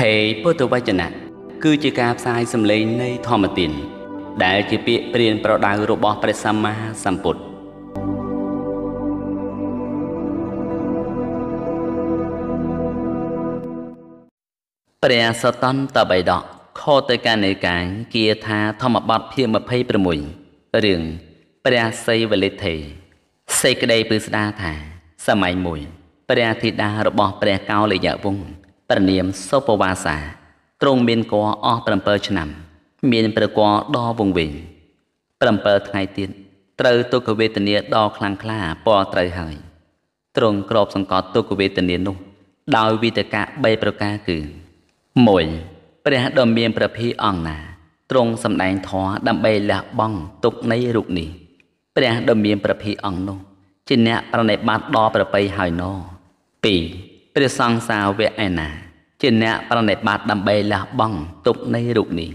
ភេយពុទ្ធវចនៈគឺជាការផ្សាយសម្លេងនៃធម្មទានដែលជាពាក្យព្រានប្រដៅរបស់ព្រះសម្មាសម្ពុទ្ធព្រះសតន្តបៃដកខទៅកានិកាយគៀថាធម្មបទភាគ26រឿងព្រះសីវលិទ្ធេសេចក្តីពិស្ដាថាសម័យមួយព្រះធីតារបស់ព្រះកោលយៈវង្សព្រះនាមសុពវាសាទ្រង់មានគភ៌អស់7ឆ្នាំ មានព្រះគភ៌ដ៏វង្វេង7ថ្ងៃទៀតត្រូវទុក្ខវេទនាដ៏ខ្លាំងក្លាពណ៌ត្រូវហើយទ្រង់ក្រប សង្កត់ទុក្ខវេទនានោះ ដោយវិតកៈ3ប្រការគឺ1ព្រះដ៏មានព្រះភិអង្គណាទ្រង់សម្ដែងធម៌ដើម្បីលះបង់ទុក្ខនៃរូបនេះព្រះដ៏មានព្រះភិអង្គនោះ ជាអ្នកប្រណិប័តន៍ដល់ប្របីហើយណោ2ព្រះសង្ឃសាវកឯណាជាអ្នកប្រណិប័តដើម្បីលះបង់ទុកនៃរូបនេះ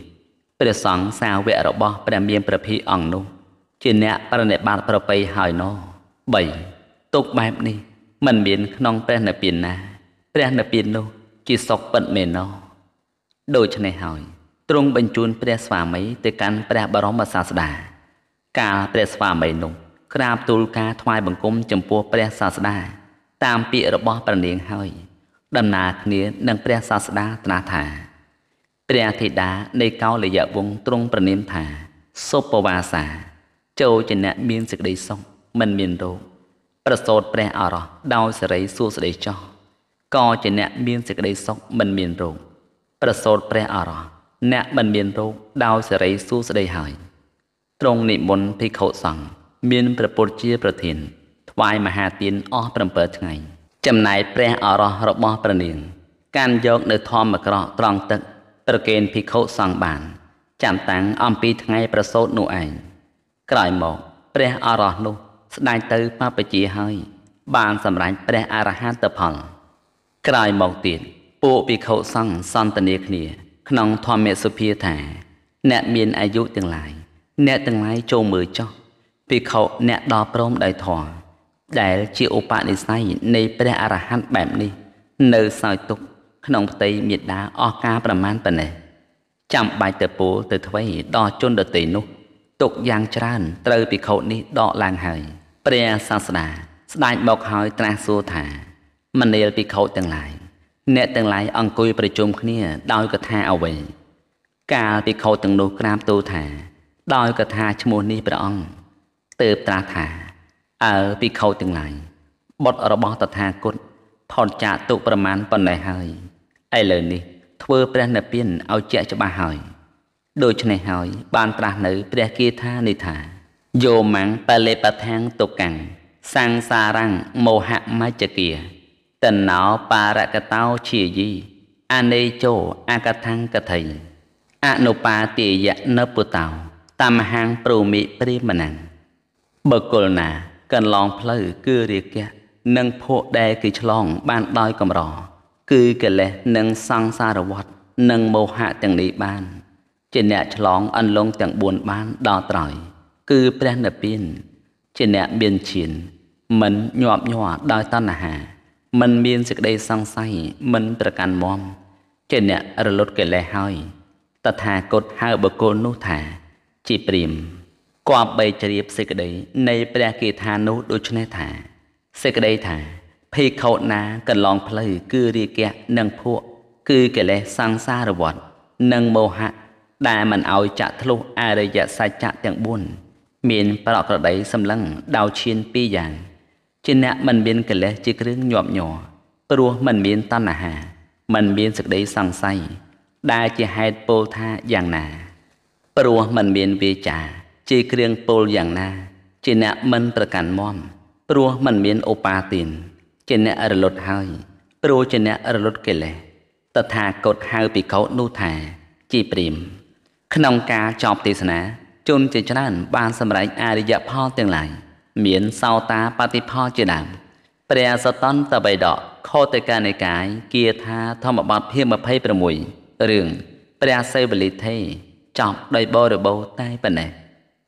ព្រះសង្ឃសាវករបស់ ព្រះមានព្រះភិអង្គនោះ ជាអ្នកប្រណិប័តប្របីហើយនោះ3ទុកបែបនេះមិនមានក្នុងព្រះនិព្វានណាព្រះនិព្វាននោះ ជាសុខពិតមែនណោះដូច្នេះហើយទ្រង់បញ្ជូនព្រះស្វាមីទៅកាន់ព្រះបរមសាស្តាកាលព្រះស្វាមីនោះក្រាបទូលការថ្វាយបង្គំចំពោះព្រះសាស្តាតាមពាក្យរបស់ព្រះនាងហើយ ដំណើរគ្នានឹងព្រះសាស្តាត្រាស់ថាព្រះធីតានៃកោលយៈវងទ្រង់ប្រណិមថាសុពវាសា ចូលជាអ្នកមានសេចក្តីសុខមិនមានរោគប្រសូតព្រះអរោះដោយសេរីសួស្តីចោះក៏ជាអ្នកមានសេចក្តីសុខមិនមានរោគប្រសូតព្រះអរោះអ្នកមិនមានរោគដោយសេរីសួស្តីហើយទ្រង់និមន្តភិក្ខុសង្ឃមានព្រះពុទ្ធជាប្រធានថ្វាយមហាទានអស់7ថ្ងៃចំណែកព្រះអរោះរបស់ព្រះនាងកាន់យកនៅធម្មក្រកត្រង់ទឹកប្រគេនភិក្ខុសង្ឃបាន ចាំតាំងអំពីថ្ងៃប្រសូតនោះឯងក្រោយមកព្រះអរោះនោះស្ដេចទៅបព្វជិហើយ បានសម្រេចព្រះអរហន្តផលក្រោយមកទៀតពួកភិក្ខុសង្ឃសន្ទនាគ្នាក្នុងធម្មសុភាថា អ្នកមានអាយុទាំងឡាយអ្នកទាំងឡាយចូលមើលចោះភិក្ខុអ្នកដល់ព្រមដោយធម៌ដែលជាឧបនិស្ស័យនៃ ព្រះអរហន្តបែបនេះនៅសោយទុកក្នុងផ្ទៃមេដាអស់ការប្រមាណប៉ុណ្ណេះចាំបាច់ទៅពូលទៅថ្វីដល់ជនដតីនោះទុកយ៉ាងច្រើនត្រូវពិខុនេះដកឡើងហើយព្រះសាស្តាស្ដេចមកហើយត្រាស់សួរថាមនាលពិខុទាំងឡាយអ្នកទាំងឡាយអង្គុយប្រជុំគ្នា ដោយកថាអ្វីកាលពិខុទាំងនោះក្រាបទូលថាដោយកថាឈ្មោះនេះព្រះអង្គទើបត្រាស់ថាអើភិក្ខុទាំងឡាយបុត្ររបស់តថាគតផុតចាកទុប្រមាណប៉ុណ្ណេះហើយឥឡូវនេះធ្វើព្រះនិព្វានឲ្យជាក់ច្បាស់ហើយ ដូច្នេះហើយបានត្រាស់នៅព្រះគាថានេះថាយោម៉ាំងបលេបថាំងទុកាំងសង្សារังមោហមច្ចគាតណោបារកតោជាយីអនេចោអកថាំងកថៃអនុបាទាយៈនពុតោតមហាងព្រមិព្រាមណੰបកុលណាកន្លងផ្លូវគឺរាគៈនិងភពដែលគេឆ្លងបានដោយកម្រគឺកិលេសនិងសង្សារវដ្តនិងមោហៈទាំងនេះបានជាអ្នកឆ្លង អន្លង់ទាំង4បានដល់ត្រង់គឺព្រះនិព្វានជាអ្នកមានឈានមិនញាប់ញ័រដោយតណ្ហាមិនមានសេចក្តីសង្ស័យមិនប្រកាន់មមជាអ្នករលត់កិលេសហើយ តថាគតហៅបកូលនោះថាជាព្រាមគប្បីជ្រាបសេចក្តីនៃព្រះគាថានោះដូច្នេះថាសេចក្តីថាភេខោណាកន្លងផ្លូវគឺរាគៈនិងភក់គឺកិលេសសង្សារវត្ត និងមោហៈដែលមិនឲ្យចាក់ធ្លុះអរិយសច្ចៈទាំង4មានប្រក្រតីសម្លឹងដៅឈានពីរយ៉ាងជាអ្នកមិនមានកិលេសជាគ្រឿងញាប់ញ័រព្រោះមិនមានតណ្ហាមិនមានសេចក្តីសង្ស័យដែលជាហេតុពោលថាយ៉ាងណា ព្រោះមិនមានវាចាជាគ្រឿងពោលយ៉ាងណា ជាអ្នកមិនប្រកាន់មមព្រោះមិនមានឧបាទានជាអ្នករលត់ហើយព្រោះជាអ្នករលត់កិលេសតថាគតហៅភិក្ខុនោះថា ជាព្រាមក្នុងការចប់ទេសនាជនជាច្រើនបានសម្រេចអរិយផលទាំងឡាយមានសោតាបតិផលជាដើមព្រះសតន្តបិដកខោតកានិកាយគៀថាធម្មបទភាគ26រឿងព្រះសេវលិថេចប់ដោយបរិបូរតែប៉ុណ្ណេះ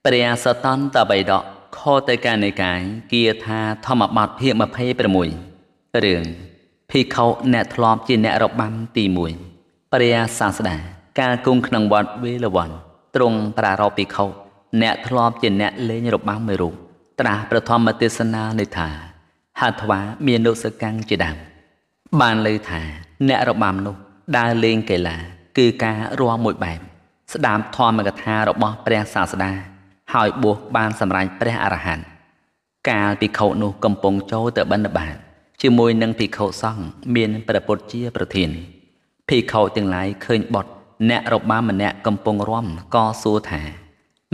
ព្រះសតន្តបិដកខទៅកានិកាយគៀថាធម្មបទភាគ26រឿងភិក្ខុអ្នកធ្លាប់ជាអ្នករបាំទី1ព្រះសាស្តាកាលគង់ក្នុងវត្តវេលវ័នទ្រង់ប្រារព្ធភិក្ខុអ្នកធ្លាប់ជាអ្នកលេងរបាំមួយរូបត្រាស់ប្រធមទេសនានេះថាហត្ថវាមាននុសកាំងជាដើមបានលើថា អ្នករបាំនោះដើរលេងកីឡាគឺការរាំមួយបែបស្ដាប់ធម្មកថារបស់ព្រះសាស្តាហើយបួសបានសម្រេចព្រះអរហន្តកាលភិក្ខុនោះកំពុងចូលទៅបិណ្ឌបាតជាមួយនឹងភិក្ខុសង្ឃមានព្រះពុទ្ធជាប្រធានភិក្ខុទាំងឡាយឃើញបុត្រអ្នករបាំម្នាក់កំពុងរំក៏សួរថា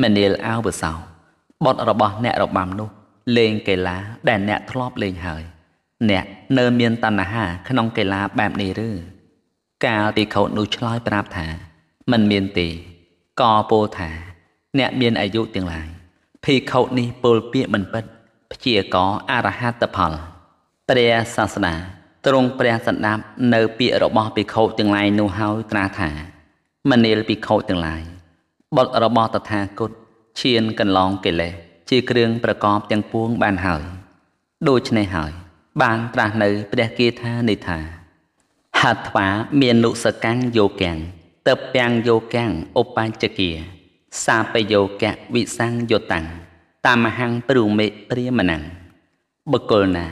មនាលអើវសោបុត្ររបស់អ្នករបាំនោះលេងកីឡាដែលអ្នកធ្លាប់លេងហើយអ្នកនៅមានតណ្ហាក្នុងកីឡាបែបនេះឬកាលភិក្ខុនោះឆ្លើយប្រាប់ថាមិនមានទេក៏ពោលថាអ្នកមានអាយុទាំងឡាយភិក្ខុនេះពោលពាក្យមិនពិតព្យាករអរហត្តផលព្រះសាស្តាទ្រង់ព្រះសន្តាប់នៅពាក្យរបស់ភិក្ខុទាំងឡាយនោះហើយត្រាថាមនាលភិក្ខុទាំងឡាយបុត្ររបស់តថាគតឈានកន្លងកិលេសជាគ្រឿងប្រកបទាំងពួងបានហើយដូច្នេះហើយ បានត្រាស់នៅព្រះគាថានេះថា ហត្វាមាននុសកាំងយោកាំងតើបទាំងយោកាំងឧបញ្ចគាសាបយោគៈវិសង្យតាំងតាមហੰងព្រមេព្រាមណੰបុគ្គលណា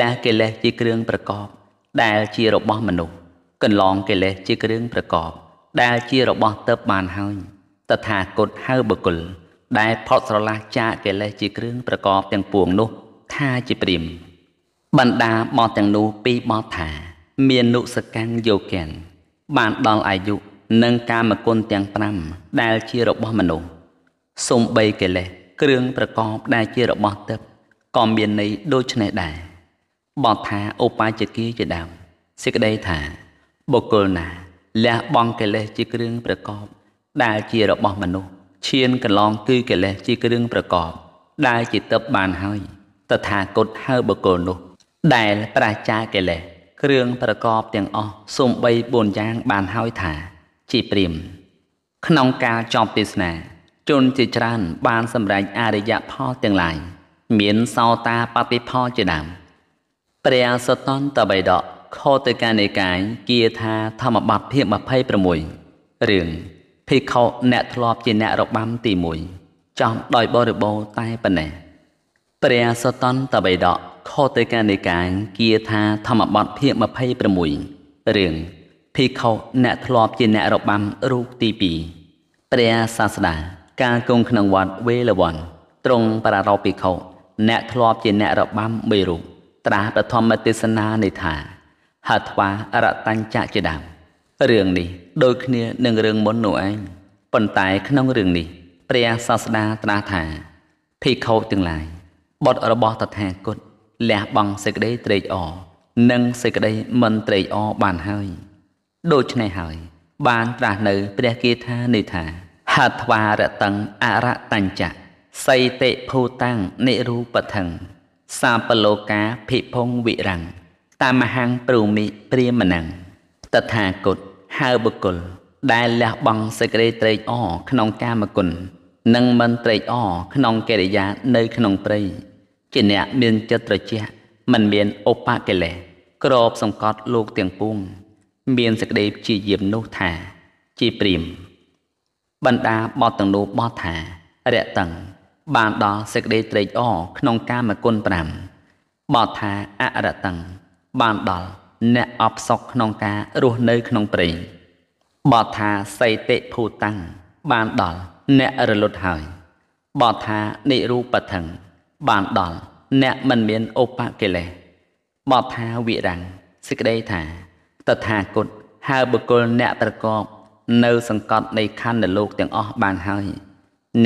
លះកិលេសជាគ្រឿងប្រកបដែលជារបស់មនុស្សកន្លងកិលេសជាគ្រឿងប្រកបដែលជារបស់ទៅបានហើយតថាគតហៅបុគ្គលដែលផុតស្រឡះចាកកិលេសជាគ្រឿងប្រកបទាំងពួងនោះថាជាព្រាមបណ្ដាបទទាំងនោះពីរបទថាមាននុសកាំងយោកានបានដល់អាយុនិងកាមគុណទាំង5ដែលជារបស់មនុស្សសំបីកិលេសគ្រឿងប្រកបដែលជារបស់ទឹកក៏មានន័យដូចនេះដែរបទថាឧបាយគាជាដើមសេចក្តីថា បុគ្គលណាលះបង់កិលេស ជាគ្រឿងប្រកប ដែលជារបស់មនុស្សឈានកន្លងគឺកិលេសជាគ្រឿងប្រកបដែលជាទឹកបានហើយតថាគតហៅបុគ្គលនោះដែលប្រាចាកិលេសគ្រឿងប្រកបទាំងអស់សំបី4យ៉ាងបានហើយថាជាព្រាមក្នុងការចប់ទេសនាជនជាច្រើនបានសម្រេចអរិយផលទាំងឡាយមានសោតាបតិផលជាដើមព្រះសតន្តបិដកខទៅកានិកាយគៀថាធម្មបទភាព26រឿងភិក្ខុអ្នកធ្លាប់ជាអ្នករបាំទី1ចំដោយបរិបូរតែប៉ុណ្ណេះព្រះសតន្តបិដកខទៅកានិកាយគៀថាធម្មបទភាព26រឿងភិក្ខុអ្នកធ្លាប់ជាអ្នករបាំរូបទី2ព្រះសាស្តាកាលគង់ក្នុងវត្តវេលវ័នទ្រង់ប្រារព្ធភិក្ខុអ្នកធ្លាប់ជាអ្នករបាំមេរូបត្រាស់ព្រះធម្មទេសនានេះថាហត្វារតញ្ចជាដើមរឿងនេះ ដូចគ្នានឹងរឿងមុននោះឯងប៉ុន្តែក្នុងរឿងនេះព្រះសាស្តាត្រាស់ថាភិក្ខុទាំងឡាយបុត្ររបស់តថាគតលះបង់សេចក្តីត្រេកអរនិងសេចក្តីមិនត្រេកអរបានហើយដូច្នេះហើយបានត្រាស់នៅព្រះគាថានេះថាហត្វារតੰអរតញ្ចៈសីតិភូតੰនិរូបថੰសាបលោកាភិភងវិរੰតាមហੰព្រមិព្រាមណੰតថាគតហៅបុគ្គលដែលលះបង់សេចក្តីត្រេកអរក្នុងកាមគុណនិងមិនត្រេកអរក្នុងកិរិយានៅ ក្នុងព្រៃជាអ្នកមានចិត្តត្រជាក់មិនមានឧបកិលេសក្របសង្កត់លោកទាំងពួងមានសេចក្តីព្យាយាមនោះថាជាព្រាមបណ្ដាបតទាំងនោះបតថារៈតឹងបានដល់សេចក្តីត្រេកអរក្នុងកាមគុណ5បតថាអរតឹងបានដល់អ្នកអបសុកក្នុងការរស់នៅក្នុងព្រៃបតថាសីតិភូតាំងបានដល់អ្នករលត់ហើយបតថានិរូបថឹងបានដល់អ្នកមិនមានឧបកិលេសបតថាវិរੰងសេចក្តីថាតថាគតហើបុគ្គលអ្នកប្រកបនៅសង្កត់នៃខណ្ឌលោកទាំងអស់បានហើយ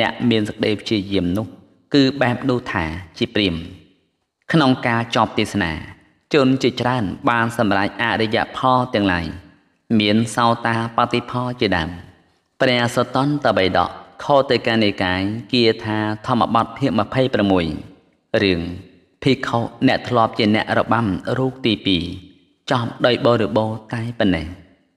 អ្នកមានសក្តីព្យាយាមនោះគឺបែបដូចថាជាព្រាមក្នុងការចប់ទេសនាជនជាច្រើនបានសម្រេចអរិយផលទាំងឡាយមានសោតាបតិផលជាដើមព្រះសតន្តបៃដកខតេកានិកាយគៀថាធម្មបទភាគ26រឿងភិក្ខុអ្នកធ្លាប់ជាអ្នករបាំរូបទី2ចំដោយបរិបូរតែប៉ុណ្ណេះ។